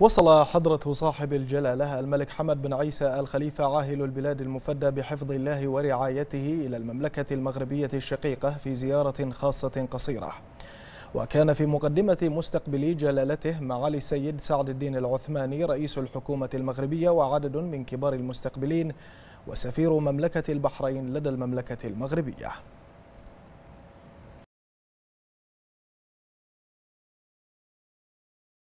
وصل حضرة صاحب الجلالة الملك حمد بن عيسى الخليفة عاهل البلاد المفدى بحفظ الله ورعايته إلى المملكة المغربية الشقيقة في زيارة خاصة قصيرة وكان في مقدمة مستقبلي جلالته معالي السيد سعد الدين العثماني رئيس الحكومة المغربية وعدد من كبار المستقبلين وسفير مملكة البحرين لدى المملكة المغربية